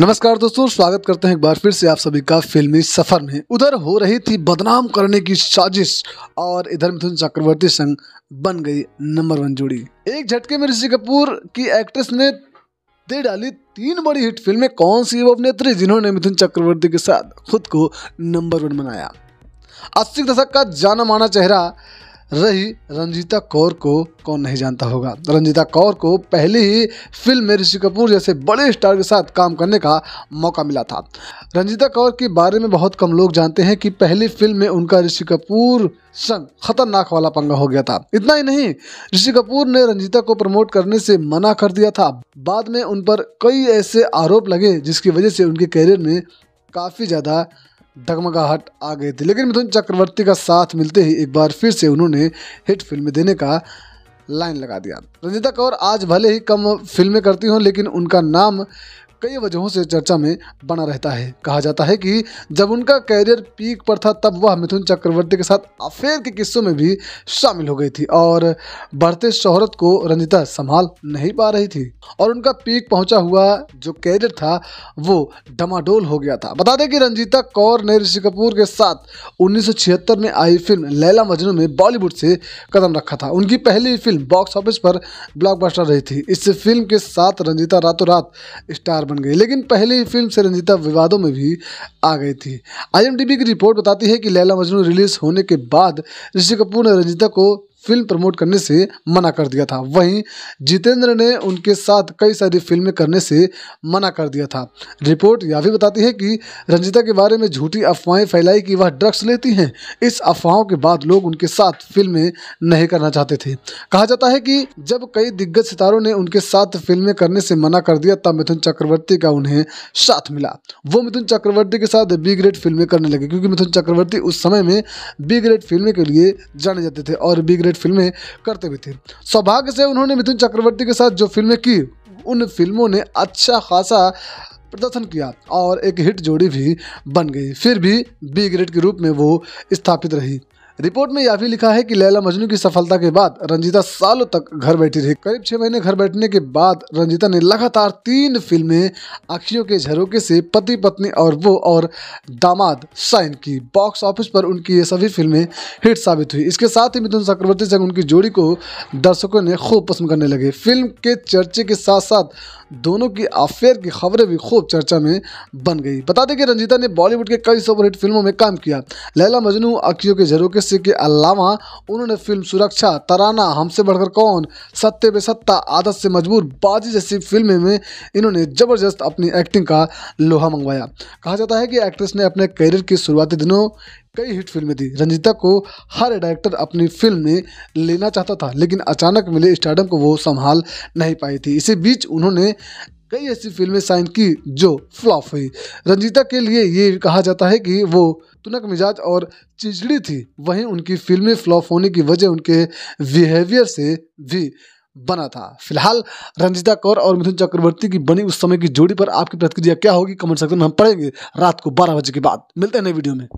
नमस्कार दोस्तों स्वागत करते हैं एक बार फिर से आप सभी का फिल्मी सफर में उधर हो रही थी बदनाम करने की साजिश और इधर मिथुन चक्रवर्ती संग बन गई नंबर वन जोड़ी एक झटके में ऋषि कपूर की एक्ट्रेस ने दे डाली तीन बड़ी हिट फिल्में कौन सी वो अभिनेत्री जिन्होंने मिथुन चक्रवर्ती के साथ खुद को नंबर वन बनाया अस्सी दशक का जाना माना चेहरा रही रंजीता कौर को कौन नहीं जानता होगा रंजीता कौर को पहले ही फिल्म में ऋषि कपूर जैसे बड़े स्टार के साथ काम करने का मौका मिला था रंजीता कौर के बारे में बहुत कम लोग जानते हैं कि पहली फिल्म में उनका ऋषि कपूर संग खतरनाक वाला पंगा हो गया था इतना ही नहीं ऋषि कपूर ने रंजीता को प्रमोट करने से मना कर दिया था बाद में उन पर कई ऐसे आरोप लगे जिसकी वजह से उनके करियर में काफ़ी ज़्यादा डगमगाहट आ गई थी लेकिन मिथुन चक्रवर्ती का साथ मिलते ही एक बार फिर से उन्होंने हिट फिल्म देने का लाइन लगा दिया रंजिता कौर आज भले ही कम फिल्में करती हों लेकिन उनका नाम कई वजहों से चर्चा में बना रहता है कहा जाता है कि जब उनका कैरियर पीक पर था तब वह मिथुन चक्रवर्ती के साथ अफेयर के किस्सों में भी शामिल हो गई थी और बढ़ते शोहरत को रंजिता संभाल नहीं पा रही थी और उनका पीक पहुंचा हुआ जो कैरियर था वो डमाडोल हो गया था बता दें कि रंजीता कौर ने ऋषि कपूर के साथ उन्नीस में आई फिल्म लैला मजनू में बॉलीवुड से कदम रखा था उनकी पहली फिल्म बॉक्स ऑफिस पर ब्लॉकबस्टर रही थी इस फिल्म के साथ रंजिता रातों रात स्टार बन गई लेकिन पहले ही फिल्म से रंजिता विवादों में भी आ गई थी आईएमडीबी की रिपोर्ट बताती है कि लैला मजनू रिलीज होने के बाद ऋषि कपूर ने रंजिता को फिल्म प्रमोट करने से मना कर दिया था वहीं जितेंद्र ने उनके साथ कई सारी फिल्में करने से मना कर दिया था रिपोर्ट यह भी बताती है कि रंजिता के बारे में झूठी अफवाहें फैलाई कि वह ड्रग्स लेती हैं इस अफवाहों के बाद लोग उनके साथ फिल्में नहीं करना चाहते थे कहा जाता है कि जब कई दिग्गज सितारों ने उनके साथ फिल्में करने से मना कर दिया तब मिथुन चक्रवर्ती का उन्हें साथ मिला वो मिथुन चक्रवर्ती के साथ बी ग्रेड फिल्में करने लगे क्योंकि मिथुन चक्रवर्ती उस समय में बी ग्रेड फिल्में के लिए जाने जाते थे और बी ग्रेड रिलेटेड फिल्में करते भी थे सौभाग्य से उन्होंने मिथुन चक्रवर्ती के साथ जो फिल्में की उन फिल्मों ने अच्छा खासा प्रदर्शन किया और एक हिट जोड़ी भी बन गई फिर भी बी ग्रेड के रूप में वो स्थापित रही रिपोर्ट में यह भी लिखा है कि लैला मजनू की सफलता के बाद रंजीता सालों तक घर बैठी रही करीब छह महीने घर बैठने के बाद रंजीता ने लगातार तीन फिल्में अखियों के झरोके से पति पत्नी और वो और दामाद साइन की बॉक्स ऑफिस पर उनकी ये सभी फिल्में हिट साबित हुई इसके साथ ही मिथुन चक्रवर्ती संग उनकी जोड़ी को दर्शकों ने खूब पसंद करने लगे फिल्म के चर्चे के साथ साथ दोनों की अफेयर की खबरें भी खूब चर्चा में बन गई बता दें कि रंजीता ने बॉलीवुड के कई सुपरहिट फिल्मों में काम किया लैला मजनू अखियों के झरोके सदस्य के अलावा उन्होंने फिल्म सुरक्षा तराना हमसे बढ़कर कौन सत्य बेसत्ता आदत से मजबूर बाजी जैसी फिल्म में इन्होंने जबरदस्त अपनी एक्टिंग का लोहा मंगवाया कहा जाता है कि एक्ट्रेस ने अपने करियर की शुरुआती दिनों कई हिट फिल्में दी रंजिता को हर डायरेक्टर अपनी फिल्म में लेना चाहता था लेकिन अचानक मिले स्टार्डम को वो संभाल नहीं पाई थी इसी बीच उन्होंने कई ऐसी फिल्में साइन की जो फ्लॉप हुई रंजीता के लिए ये कहा जाता है कि वो तुनक मिजाज और चिचड़ी थी वहीं उनकी फिल्में फ्लॉप होने की वजह उनके बिहेवियर से भी बना था फिलहाल रंजिता कौर और मिथुन चक्रवर्ती की बनी उस समय की जोड़ी पर आपकी प्रतिक्रिया क्या होगी कमेंट सेक्शन में हम पढ़ेंगे रात को बारह बजे के बाद मिलते हैं नए वीडियो में